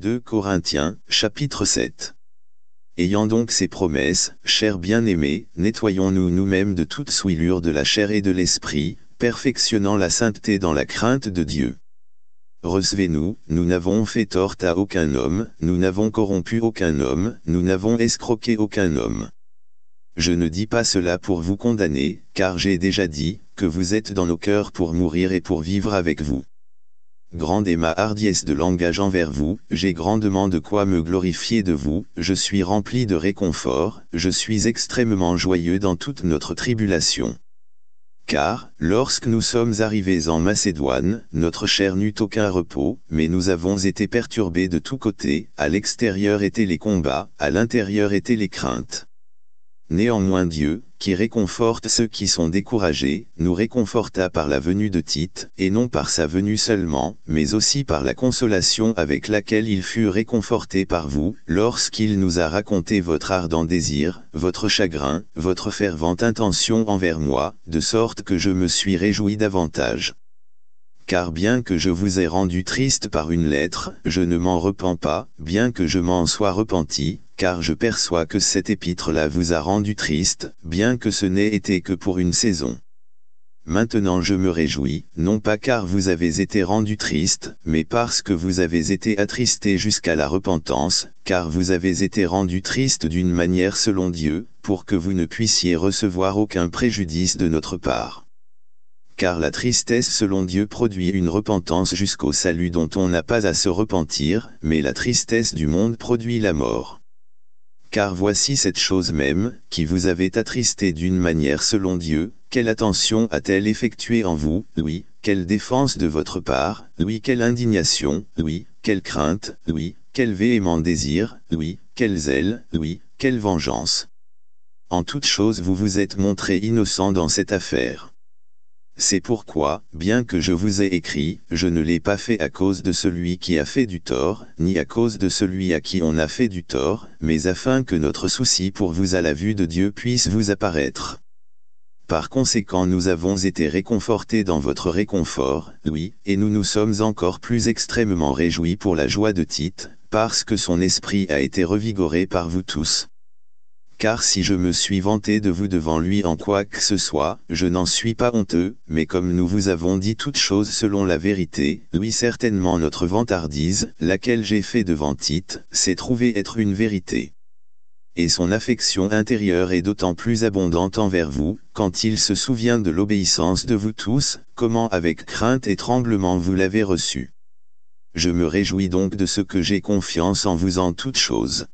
2 Corinthiens, chapitre 7. Ayant donc ces promesses, chers bien-aimés, nettoyons-nous nous-mêmes de toute souillure de la chair et de l'esprit, perfectionnant la sainteté dans la crainte de Dieu. Recevez-nous, nous n'avons fait tort à aucun homme, nous n'avons corrompu aucun homme, nous n'avons escroqué aucun homme. Je ne dis pas cela pour vous condamner, car j'ai déjà dit, que vous êtes dans nos cœurs pour mourir et pour vivre avec vous grande est ma hardiesse de langage envers vous, j'ai grandement de quoi me glorifier de vous, je suis rempli de réconfort, je suis extrêmement joyeux dans toute notre tribulation. Car, lorsque nous sommes arrivés en Macédoine, notre chair n'eut aucun repos, mais nous avons été perturbés de tous côtés, à l'extérieur étaient les combats, à l'intérieur étaient les craintes. Néanmoins Dieu, qui réconforte ceux qui sont découragés, nous réconforta par la venue de Tite, et non par sa venue seulement, mais aussi par la consolation avec laquelle il fut réconforté par vous, lorsqu'il nous a raconté votre ardent désir, votre chagrin, votre fervente intention envers moi, de sorte que je me suis réjoui davantage car bien que je vous ai rendu triste par une lettre, je ne m'en repens pas, bien que je m'en sois repenti, car je perçois que cette épître-là vous a rendu triste, bien que ce n'ait été que pour une saison. Maintenant je me réjouis, non pas car vous avez été rendu triste, mais parce que vous avez été attristé jusqu'à la repentance, car vous avez été rendu triste d'une manière selon Dieu, pour que vous ne puissiez recevoir aucun préjudice de notre part. Car la tristesse selon Dieu produit une repentance jusqu'au salut dont on n'a pas à se repentir, mais la tristesse du monde produit la mort. Car voici cette chose même, qui vous avait attristé d'une manière selon Dieu, quelle attention a-t-elle effectuée en vous, oui, quelle défense de votre part, oui, quelle indignation, oui, quelle crainte, oui, quel véhément désir, oui, quel zèle, oui, quelle vengeance. En toute chose vous vous êtes montré innocent dans cette affaire. C'est pourquoi, bien que je vous ai écrit, je ne l'ai pas fait à cause de celui qui a fait du tort, ni à cause de celui à qui on a fait du tort, mais afin que notre souci pour vous à la vue de Dieu puisse vous apparaître. Par conséquent nous avons été réconfortés dans votre réconfort, oui, et nous nous sommes encore plus extrêmement réjouis pour la joie de Tite, parce que son esprit a été revigoré par vous tous car si je me suis vanté de vous devant lui en quoi que ce soit, je n'en suis pas honteux, mais comme nous vous avons dit toutes choses selon la vérité, oui certainement notre vantardise, laquelle j'ai fait devant Tite, s'est trouvée être une vérité. Et son affection intérieure est d'autant plus abondante envers vous, quand il se souvient de l'obéissance de vous tous, comment avec crainte et tremblement vous l'avez reçue. Je me réjouis donc de ce que j'ai confiance en vous en toutes choses.